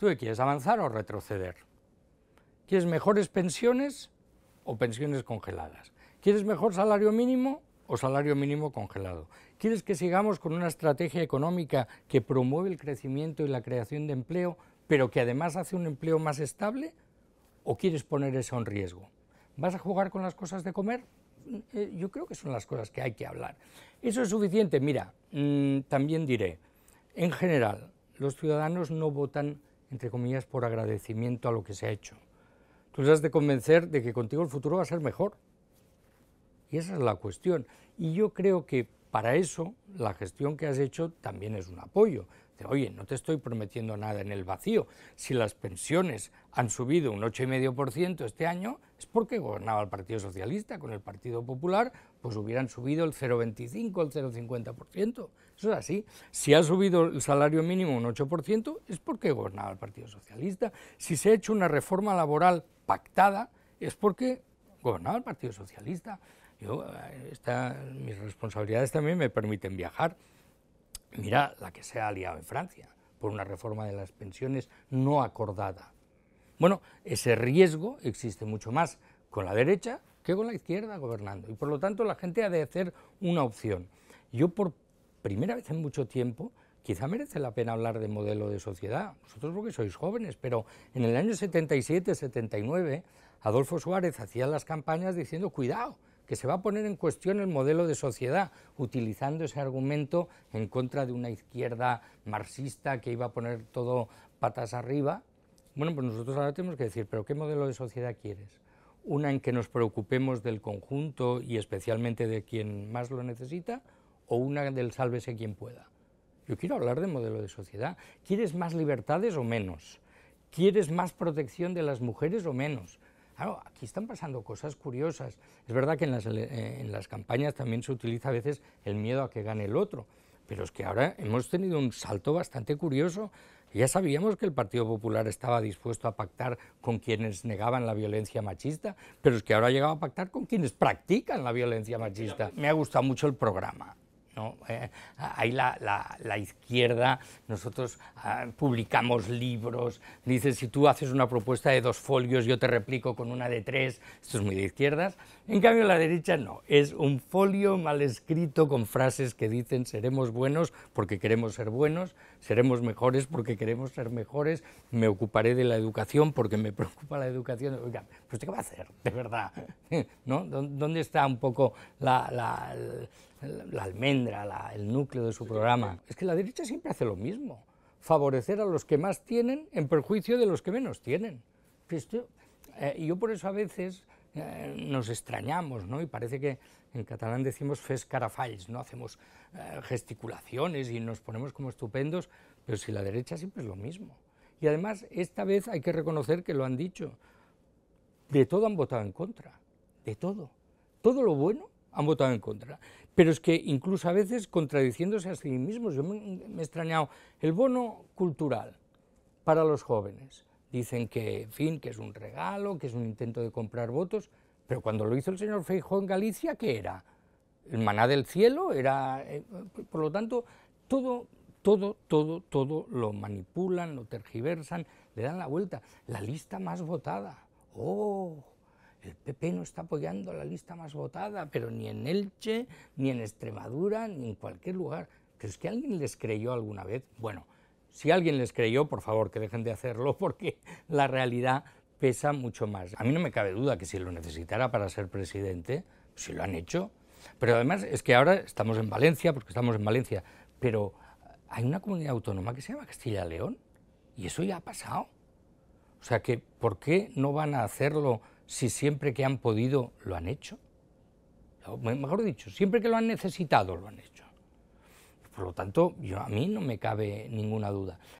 ¿Tú quieres, avanzar o retroceder? ¿Quieres mejores pensiones o pensiones congeladas? ¿Quieres mejor salario mínimo o salario mínimo congelado? ¿Quieres que sigamos con una estrategia económica que promueve el crecimiento y la creación de empleo, pero que además hace un empleo más estable? ¿O quieres poner eso en riesgo? ¿Vas a jugar con las cosas de comer? Eh, yo creo que son las cosas que hay que hablar. Eso es suficiente. Mira, mm, también diré, en general, los ciudadanos no votan entre comillas, por agradecimiento a lo que se ha hecho. Tú has de convencer de que contigo el futuro va a ser mejor. Y esa es la cuestión. Y yo creo que para eso la gestión que has hecho también es un apoyo oye, no te estoy prometiendo nada en el vacío. Si las pensiones han subido un 8,5% este año, es porque gobernaba el Partido Socialista con el Partido Popular, pues hubieran subido el 0,25, el 0,50%. Eso es así. Si ha subido el salario mínimo un 8%, es porque gobernaba el Partido Socialista. Si se ha hecho una reforma laboral pactada, es porque gobernaba el Partido Socialista. Yo, eh, mis responsabilidades también me permiten viajar. Mira la que se ha aliado en Francia por una reforma de las pensiones no acordada. Bueno, ese riesgo existe mucho más con la derecha que con la izquierda gobernando y por lo tanto la gente ha de hacer una opción. Yo por primera vez en mucho tiempo quizá merece la pena hablar de modelo de sociedad, vosotros porque sois jóvenes, pero en el año 77-79 Adolfo Suárez hacía las campañas diciendo cuidado, que se va a poner en cuestión el modelo de sociedad, utilizando ese argumento en contra de una izquierda marxista que iba a poner todo patas arriba. Bueno, pues nosotros ahora tenemos que decir, pero ¿qué modelo de sociedad quieres? ¿Una en que nos preocupemos del conjunto y especialmente de quien más lo necesita? ¿O una del sálvese quien pueda? Yo quiero hablar de modelo de sociedad. ¿Quieres más libertades o menos? ¿Quieres más protección de las mujeres o menos? Claro, aquí están pasando cosas curiosas. Es verdad que en las, eh, en las campañas también se utiliza a veces el miedo a que gane el otro, pero es que ahora hemos tenido un salto bastante curioso. Ya sabíamos que el Partido Popular estaba dispuesto a pactar con quienes negaban la violencia machista, pero es que ahora ha llegado a pactar con quienes practican la violencia machista. Pues Me ha gustado mucho el programa. ¿no? Eh, ahí la, izquierda, nosotros ah, publicamos libros, dices, si tú haces una propuesta de dos folios, yo te replico con una de tres, esto es muy de izquierdas. En cambio, la derecha no, es un folio mal escrito con frases que dicen, seremos buenos porque queremos ser buenos, seremos mejores porque queremos ser mejores, me ocuparé de la educación porque me preocupa la educación. Oiga, pues ¿qué va a hacer, de verdad? ¿No? ¿Dónde está un poco la la almendra, el núcleo de su programa. Es que la derecha siempre hace lo mismo, favorecer a los que más tienen en perjuicio de los que menos tienen. Eh, y yo por eso a veces eh, nos extrañamos, ¿no? Y parece que en catalán decimos fes carafalls, ¿no? Hacemos eh, gesticulaciones y nos ponemos como estupendos, pero si la derecha siempre es lo mismo. Y además, esta vez hay que reconocer que lo han dicho. De todo han votado en contra, de todo. Todo lo bueno han votado en contra pero es que incluso a veces contradiciéndose a sí mismos. Yo me, he extrañado. El bono cultural para los jóvenes. Dicen que, fin, que es un regalo, que es un intento de comprar votos, pero cuando lo hizo el señor Feijó en Galicia, ¿qué era? ¿El maná del cielo? era eh, Por lo tanto, todo, todo, todo, todo lo manipulan, lo tergiversan, le dan la vuelta. La lista más votada. ¡Oh! el PP no está apoyando la lista más votada, pero ni en Elche, ni en Extremadura, ni en cualquier lugar. ¿Crees que alguien les creyó alguna vez? Bueno, si alguien les creyó, por favor, que dejen de hacerlo porque la realidad pesa mucho más. A mí no me cabe duda que si lo necesitara para ser presidente, si pues lo han hecho. Pero además es que ahora estamos en Valencia, porque estamos en Valencia, pero hay una comunidad autónoma que se llama Castilla León y eso ya ha pasado. O sea que, ¿por qué no van a hacerlo si siempre que han podido lo han hecho? mejor dicho, siempre que lo han necesitado lo han hecho. Por lo tanto, yo, a mí no me cabe ninguna duda.